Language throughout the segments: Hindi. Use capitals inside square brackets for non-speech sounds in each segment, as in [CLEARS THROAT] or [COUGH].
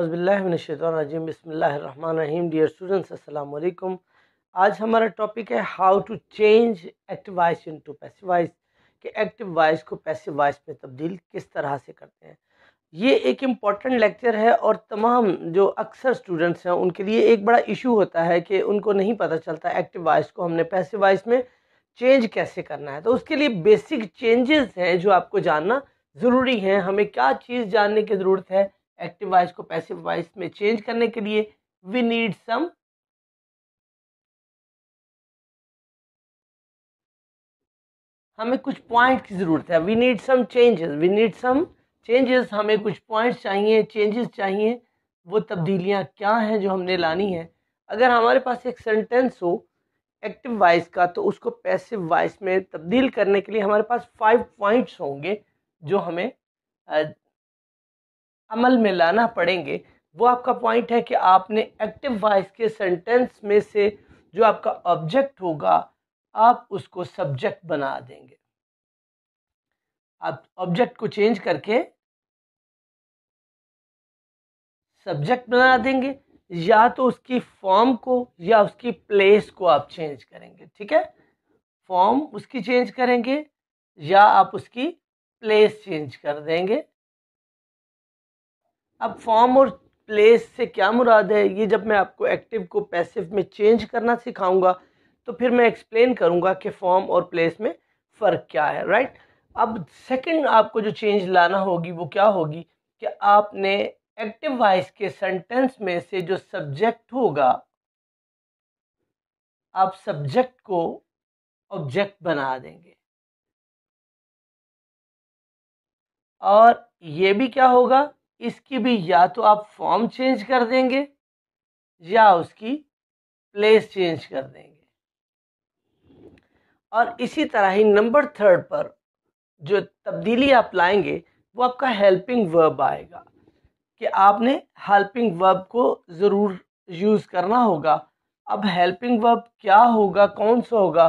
अज़बिल्लिनशतरजीम बसमीम डियर स्टूडेंट्स असलकुम आज हमारा टॉपिक है how to change active voice to passive voice कि एक्टिव वॉइस को पैसे वॉइस में तब्दील किस तरह से करते हैं ये एक इम्पॉर्टेंट लेक्चर है और तमाम जो अक्सर स्टूडेंट्स हैं उनके लिए एक बड़ा इशू होता है कि उनको नहीं पता चलता एक्टिव वॉइस को हमने पैसे वॉइस में चेंज कैसे करना है तो उसके लिए बेसिक चेंजेस हैं जो आपको जानना ज़रूरी हैं हमें क्या चीज़ जानने की ज़रूरत है एक्टिव वॉइस को पैसिव वॉइस में चेंज करने के लिए वी नीड सम हमें कुछ पॉइंट की ज़रूरत है we need some changes we need some changes हमें कुछ पॉइंट्स चाहिए चेंजेस चाहिए वो तब्दीलियाँ क्या हैं जो हमने लानी है अगर हमारे पास एक सेंटेंस हो एक्टिव वॉइस का तो उसको पैसिव वॉइस में तब्दील करने के लिए हमारे पास फाइव पॉइंट्स होंगे जो हमें अमल में लाना पड़ेंगे वो आपका पॉइंट है कि आपने एक्टिव वॉइस के सेंटेंस में से जो आपका ऑब्जेक्ट होगा आप उसको सब्जेक्ट बना देंगे आप ऑब्जेक्ट को चेंज करके सब्जेक्ट बना देंगे या तो उसकी फॉर्म को या उसकी प्लेस को आप चेंज करेंगे ठीक है फॉर्म उसकी चेंज करेंगे या आप उसकी प्लेस चेंज कर देंगे अब फॉर्म और प्लेस से क्या मुराद है ये जब मैं आपको एक्टिव को पैसिव में चेंज करना सिखाऊंगा तो फिर मैं एक्सप्लेन करूंगा कि फॉर्म और प्लेस में फ़र्क क्या है राइट अब सेकंड आपको जो चेंज लाना होगी वो क्या होगी कि आपने एक्टिव वाइस के सेंटेंस में से जो सब्जेक्ट होगा आप सब्जेक्ट को ऑब्जेक्ट बना देंगे और ये भी क्या होगा इसकी भी या तो आप फॉर्म चेंज कर देंगे या उसकी प्लेस चेंज कर देंगे और इसी तरह ही नंबर थर्ड पर जो तब्दीली आप लाएंगे वो आपका हेल्पिंग वर्ब आएगा कि आपने हेल्पिंग वर्ब को ज़रूर यूज़ करना होगा अब हेल्पिंग वर्ब क्या होगा कौन सा होगा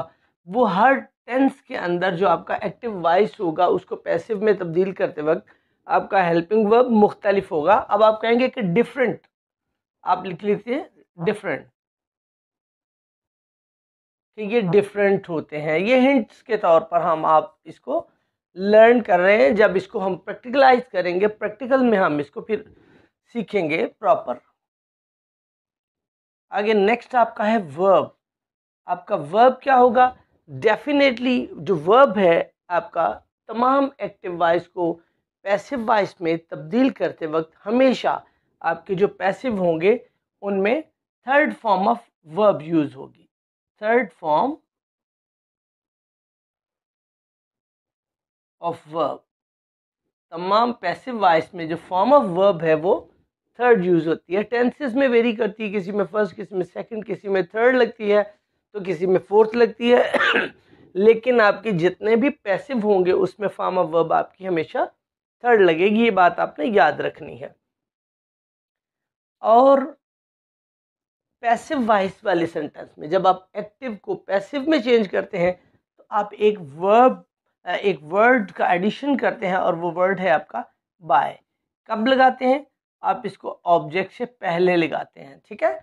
वो हर टेंस के अंदर जो आपका एक्टिव वॉइस होगा उसको पैसिव में तब्दील करते वक्त आपका हेल्पिंग वर्ब मुख्तलिफ होगा अब आप कहेंगे कि डिफरेंट आप लिख लीजिए डिफरेंट कि ये डिफरेंट होते हैं ये हिंट्स के तौर पर हम आप इसको लर्न कर रहे हैं जब इसको हम प्रैक्टिकलाइज करेंगे प्रैक्टिकल में हम इसको फिर सीखेंगे प्रॉपर आगे नेक्स्ट आपका है वर्ब आपका वर्ब क्या होगा डेफिनेटली जो वर्ब है आपका तमाम एक्टिव वॉइस को पैसिव वॉइस में तब्दील करते वक्त हमेशा आपके जो पैसिव होंगे उनमें third form of verb use होगी थर्ड फॉर्म ऑफ वर्ब तमाम पैसिव वॉइस में जो फॉर्म ऑफ वर्ब है वो थर्ड यूज़ होती है टेंसेस में वेरी करती है किसी में फर्स्ट किसी में सेकंड किसी में थर्ड लगती है तो किसी में फोर्थ लगती है [CLEARS THROAT] लेकिन आपके जितने भी पैसिव होंगे उसमें फॉर्म ऑफ वर्ब आपकी हमेशा थर्ड लगेगी ये बात आपने याद रखनी है और पैसिव वॉइस वाले सेंटेंस में जब आप एक्टिव को पैसिव में चेंज करते हैं तो आप एक वर्ब एक वर्ड का एडिशन करते हैं और वो वर्ड है आपका बाय कब लगाते हैं आप इसको ऑब्जेक्ट से पहले लगाते हैं ठीक है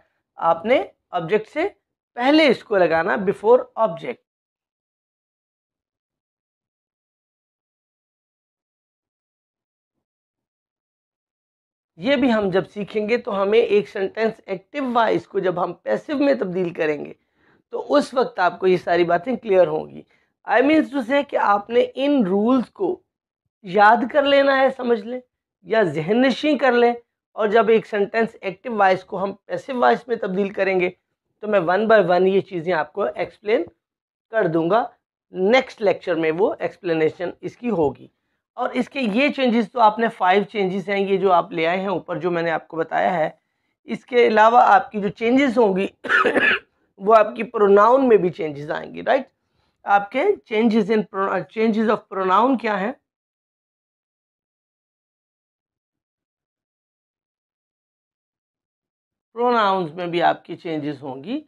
आपने ऑब्जेक्ट से पहले इसको लगाना बिफोर ऑब्जेक्ट ये भी हम जब सीखेंगे तो हमें एक सेंटेंस एक्टिव वाइस को जब हम पैसिव में तब्दील करेंगे तो उस वक्त आपको ये सारी बातें क्लियर होंगी आई मीन्स टू से कि आपने इन रूल्स को याद कर लेना है समझ लें या जहन नशी कर लें और जब एक सेंटेंस एक्टिव वाइस को हम पैसिव वाइज में तब्दील करेंगे तो मैं वन बाय वन ये चीज़ें आपको एक्सप्लेन कर दूंगा नेक्स्ट लेक्चर में वो एक्सप्लेनेशन इसकी होगी और इसके ये चेंजेस तो आपने फाइव चेंजेस हैं ये जो आप ले आए हैं ऊपर जो मैंने आपको बताया है इसके अलावा आपकी जो चेंजेस होंगी [COUGHS] वो आपकी प्रोनाउन में भी चेंजेस आएंगे राइट आपके changes in changes of pronoun क्या हैं प्रोनाउंस में भी आपकी चेंजेस होंगी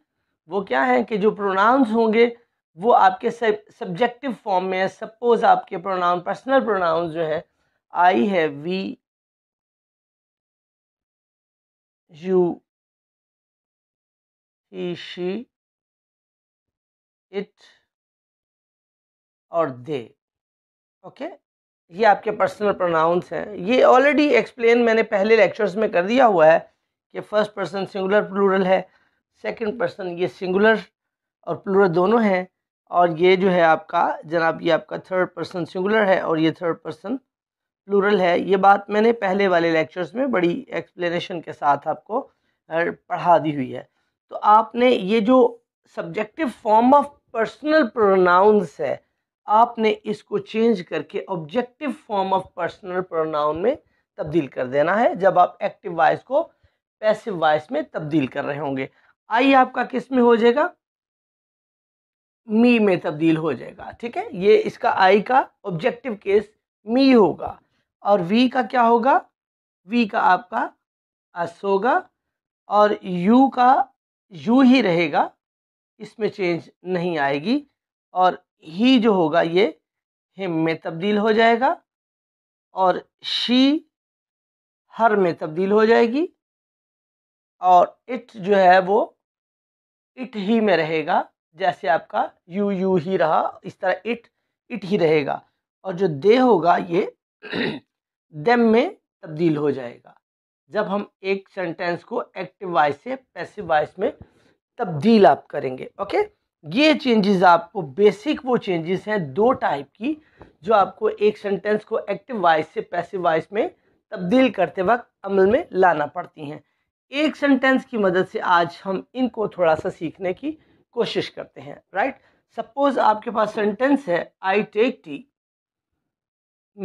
वो क्या है कि जो प्रोनाउंस होंगे वो आपके सब्जेक्टिव फॉर्म में है सपोज आपके प्रोनाउन पर्सनल प्रोनाउन जो है आई है we you he she it और दे ओके ये आपके पर्सनल प्रोनाउंस हैं ये ऑलरेडी एक्सप्लेन मैंने पहले लेक्चर्स में कर दिया हुआ है कि फ़र्स्ट पर्सन सिंगुलर प्लूरल है सेकंड पर्सन ये सिंगुलर और प्लूरल दोनों हैं और ये जो है आपका जनाब ये आपका थर्ड पर्सन सिंगुलर है और ये थर्ड पर्सन प्लूरल है ये बात मैंने पहले वाले लेक्चर्स में बड़ी एक्सप्लेनेशन के साथ आपको पढ़ा दी हुई है तो आपने ये जो subjective form of personal pronouns है आपने इसको चेंज करके objective form of personal pronoun में तब्दील कर देना है जब आप एक्टिव वॉइस को पैसिव वॉइस में तब्दील कर रहे होंगे आई आपका किस में हो जाएगा मी में तब्दील हो जाएगा ठीक है ये इसका आई का ऑब्जेक्टिव केस मी होगा और वी का क्या होगा वी का आपका अस होगा और यू का यू ही रहेगा इसमें चेंज नहीं आएगी और ही जो होगा ये हिम में तब्दील हो जाएगा और शी हर में तब्दील हो जाएगी और इट जो है वो इट ही में रहेगा जैसे आपका यू यू ही रहा इस तरह इट इट ही रहेगा और जो दे होगा ये देम [CLEARS THROAT] में तब्दील हो जाएगा जब हम एक सेंटेंस को एक्टिव वॉइस से पैसिव वॉइस में तब्दील आप करेंगे ओके ये चेंजेस आपको बेसिक वो चेंजेस हैं दो टाइप की जो आपको एक सेंटेंस को एक्टिव वॉइस से पैसिव वॉइस में तब्दील करते वक्त अमल में लाना पड़ती हैं एक सेंटेंस की मदद से आज हम इनको थोड़ा सा सीखने की कोशिश करते हैं राइट सपोज आपके पास सेंटेंस है आई टेक टी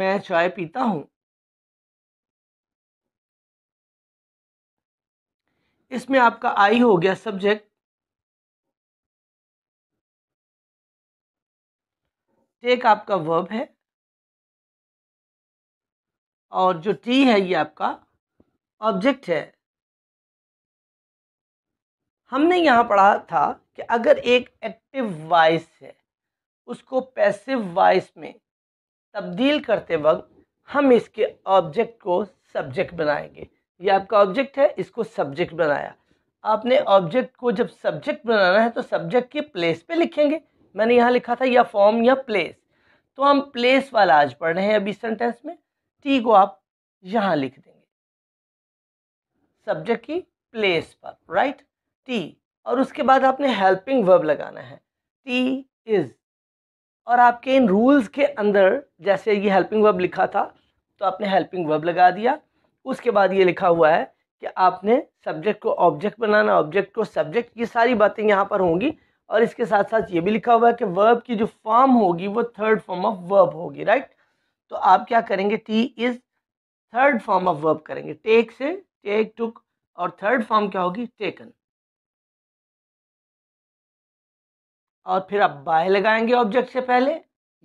मैं चाय पीता हूं इसमें आपका आई हो गया सब्जेक्ट टेक आपका वर्ब है और जो टी है ये आपका ऑब्जेक्ट है हमने यहां पढ़ा था कि अगर एक एक्टिव वॉइस है उसको पैसिव वॉइस में तब्दील करते वक्त हम इसके ऑब्जेक्ट को सब्जेक्ट बनाएंगे ये आपका ऑब्जेक्ट है इसको सब्जेक्ट बनाया आपने ऑब्जेक्ट को जब सब्जेक्ट बनाना है तो सब्जेक्ट की प्लेस पे लिखेंगे मैंने यहाँ लिखा था या फॉर्म या प्लेस तो हम प्लेस वाला आज पढ़ रहे हैं अभी सेंटेंस में टी को आप यहाँ लिख देंगे सब्जेक्ट की प्लेस पर राइट टी और उसके बाद आपने हेल्पिंग वर्ब लगाना है टी इज़ और आपके इन रूल्स के अंदर जैसे ये हेल्पिंग वर्ब लिखा था तो आपने हेल्पिंग वर्ब लगा दिया उसके बाद ये लिखा हुआ है कि आपने सब्जेक्ट को ऑब्जेक्ट बनाना ऑब्जेक्ट को सब्जेक्ट ये सारी बातें यहाँ पर होंगी और इसके साथ साथ ये भी लिखा हुआ है कि वर्ब की जो फॉर्म होगी वो थर्ड फॉर्म ऑफ वर्ब होगी राइट तो आप क्या करेंगे tea is third form of verb करेंगे टेक से टेक टुक और थर्ड फॉर्म क्या होगी टेकन और फिर आप बाय लगाएंगे ऑब्जेक्ट से पहले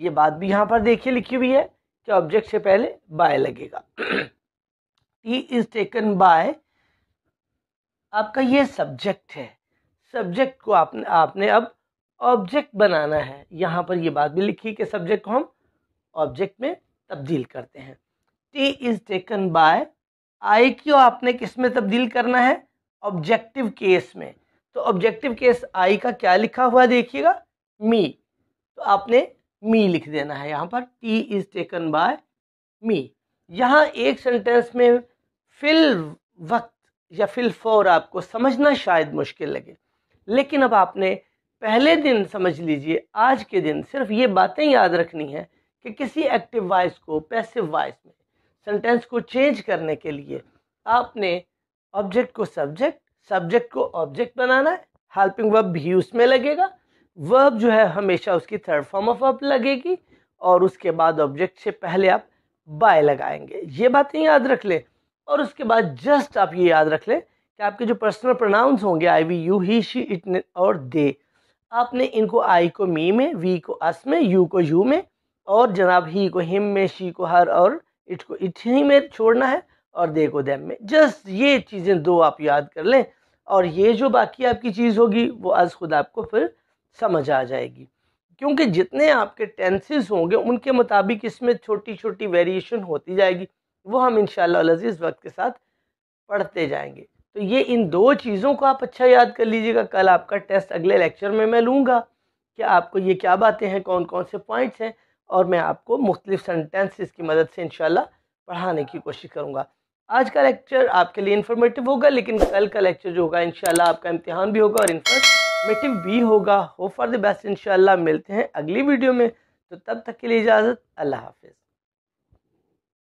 ये बात भी यहाँ पर देखिए लिखी हुई है कि ऑब्जेक्ट से पहले बाय लगेगा टी इज टेकन बाय आपका ये सब्जेक्ट है सब्जेक्ट को आपने आपने अब ऑब्जेक्ट बनाना है यहाँ पर ये बात भी लिखी कि सब्जेक्ट को हम ऑब्जेक्ट में तब्दील करते हैं tea is taken by I क्यू आपने किस में तब्दील करना है ऑब्जेक्टिव केस में तो ऑब्जेक्टिव केस आई का क्या लिखा हुआ देखिएगा मी तो आपने मी लिख देना है यहाँ पर tea is taken by me यहाँ एक सेंटेंस में फिल वक्त या फिल फौर आपको समझना शायद मुश्किल लगे लेकिन अब आपने पहले दिन समझ लीजिए आज के दिन सिर्फ ये बातें याद रखनी है कि किसी एक्टिव वॉइस को पैसिव वॉइस में सेंटेंस को चेंज करने के लिए आपने ऑब्जेक्ट को सब्जेक्ट सब्जेक्ट को ऑब्जेक्ट बनाना है हेल्पिंग वर्ब भी उसमें लगेगा वर्ब जो है हमेशा उसकी थर्ड फॉर्म ऑफ वर्ब लगेगी और उसके बाद ऑब्जेक्ट से पहले आप बाय लगाएंगे ये बातें याद रख लें और उसके बाद जस्ट आप ये याद रख लें कि आपके जो पर्सनल प्रोनाउंस होंगे I we you he she it और दे आपने इनको आई को मी में वी को अस में यू को यू में और जनाब ही को हिम में शी को हर और इट को इट ही में छोड़ना है और देखो दैम में जस्ट ये चीज़ें दो आप याद कर लें और ये जो बाकी आपकी चीज़ होगी वो आज खुद आपको फिर समझ आ जाएगी क्योंकि जितने आपके टेंसेस होंगे उनके मुताबिक इसमें छोटी छोटी वेरिएशन होती जाएगी वो हम इन शजीज़ वक्त के साथ पढ़ते जाएंगे तो ये इन दो चीज़ों को आप अच्छा याद कर लीजिएगा कल आपका टेस्ट अगले लेक्चर में मैं लूँगा कि आपको ये क्या बातें हैं कौन कौन से पॉइंट्स हैं और मैं आपको मुख्तलिफ सेंटेंसेस की मदद से इन पढ़ाने की कोशिश करूँगा आज का लेक्चर आपके लिए इन्फॉर्मेटिव होगा लेकिन कल का लेक्चर जो होगा इंशाल्लाह आपका इम्तिहान भी होगा और इन्फॉर्मेटिव भी होगा होप फॉर द बेस्ट इनशाला मिलते हैं अगली वीडियो में तो तब तक के लिए इजाज़त अल्लाह हाफिज़